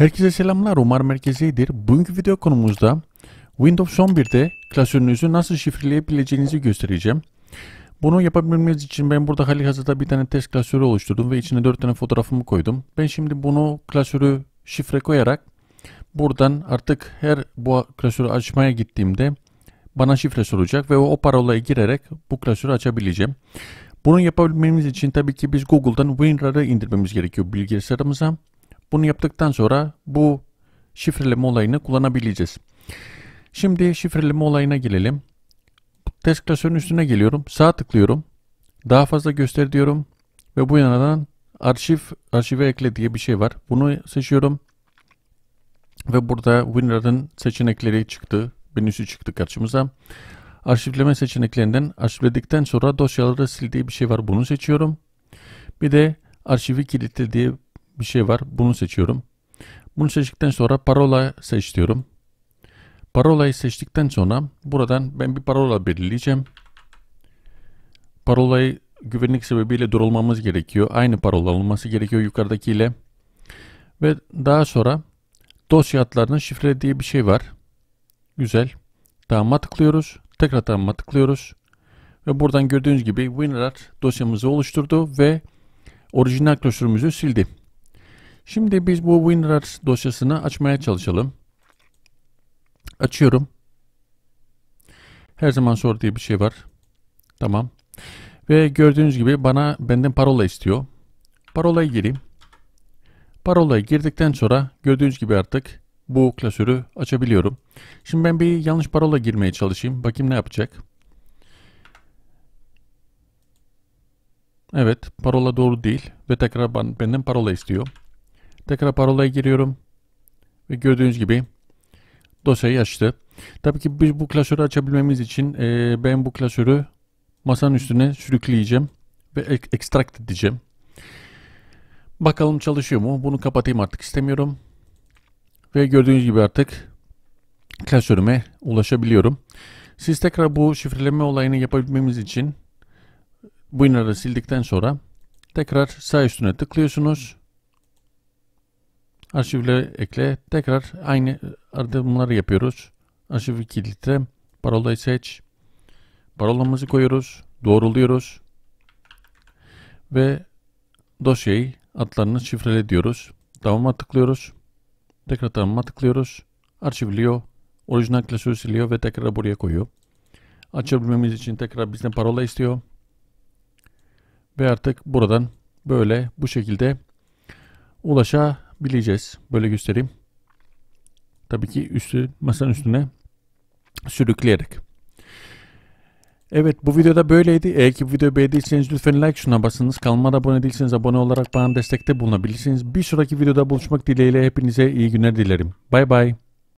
Herkese selamlar. Umar herkese Bugünkü video konumuzda Windows 11'de klasörünüzü nasıl şifreleyebileceğinizi göstereceğim. Bunu yapabilmemiz için ben burada halihazırda bir tane test klasörü oluşturdum ve içine 4 tane fotoğrafımı koydum. Ben şimdi bunu klasörü şifre koyarak buradan artık her bu klasörü açmaya gittiğimde bana şifre soracak ve o, o parolaya girerek bu klasörü açabileceğim. Bunu yapabilmemiz için tabii ki biz Google'dan WinRAR'ı indirmemiz gerekiyor bilgisayarımıza. Bunu yaptıktan sonra bu şifreleme olayını kullanabileceğiz. Şimdi şifreleme olayına gelelim. Test klasörünün üstüne geliyorum. Sağ tıklıyorum. Daha fazla göster diyorum. Ve bu yanadan arşiv, arşive ekle diye bir şey var. Bunu seçiyorum. Ve burada WinRAR'ın seçenekleri çıktı. Menüsü çıktı karşımıza. Arşivleme seçeneklerinden arşivledikten sonra dosyaları sil diye bir şey var. Bunu seçiyorum. Bir de arşivi kilitli diye bir şey var. Bunu seçiyorum. Bunu seçtikten sonra parola seç diyorum. Parolayı seçtikten sonra buradan ben bir parola belirleyeceğim. Parolayı güvenlik sebebiyle durulmamız gerekiyor. Aynı parola olması gerekiyor yukarıdakiyle. Ve daha sonra dosya adlarının şifre diye bir şey var. Güzel. Tamam'a tıklıyoruz. Tekrar tamam'a tıklıyoruz. Ve buradan gördüğünüz gibi WinRAR dosyamızı oluşturdu ve orijinal klasörümüzü sildi. Şimdi biz bu WinRAR dosyasını açmaya çalışalım. Açıyorum. Her zaman sor diye bir şey var. Tamam. Ve gördüğünüz gibi bana benden parola istiyor. Parola'yı gireyim. Parolayı girdikten sonra gördüğünüz gibi artık bu klasörü açabiliyorum. Şimdi ben bir yanlış parola girmeye çalışayım. Bakayım ne yapacak. Evet parola doğru değil ve tekrar benden parola istiyor. Tekrar parolaya giriyorum. Ve gördüğünüz gibi dosyayı açtı. Tabii ki biz bu klasörü açabilmemiz için e, ben bu klasörü masanın üstüne sürükleyeceğim ve ek extract edeceğim. Bakalım çalışıyor mu? Bunu kapatayım artık istemiyorum. Ve gördüğünüz gibi artık klasörüme ulaşabiliyorum. Siz tekrar bu şifreleme olayını yapabilmemiz için bu inarı sildikten sonra tekrar sağ üstüne tıklıyorsunuz Arşivle ekle. Tekrar aynı adımları yapıyoruz. Arşivi kilitle. Parolayı seç. Parolamızı koyuyoruz. Doğruluyoruz. Ve dosyayı adlarını şifrele diyoruz. Tamam'a tıklıyoruz. Tekrar tamam'a tıklıyoruz. Arşivliyor. Orijinal klasörü siliyor ve tekrar buraya koyuyor. Açabilmemiz için tekrar bizden parola istiyor. Ve artık buradan böyle bu şekilde ulaşa bileceğiz. Böyle göstereyim. Tabii ki üstü masanın üstüne sürükleyerek. Evet bu videoda böyleydi. Eğer ki videoyu beğendiyseniz lütfen like şuna basınız. Kanalıma abone değilseniz abone olarak bana destekte bulunabilirsiniz. Bir sonraki videoda buluşmak dileğiyle hepinize iyi günler dilerim. Bay bay.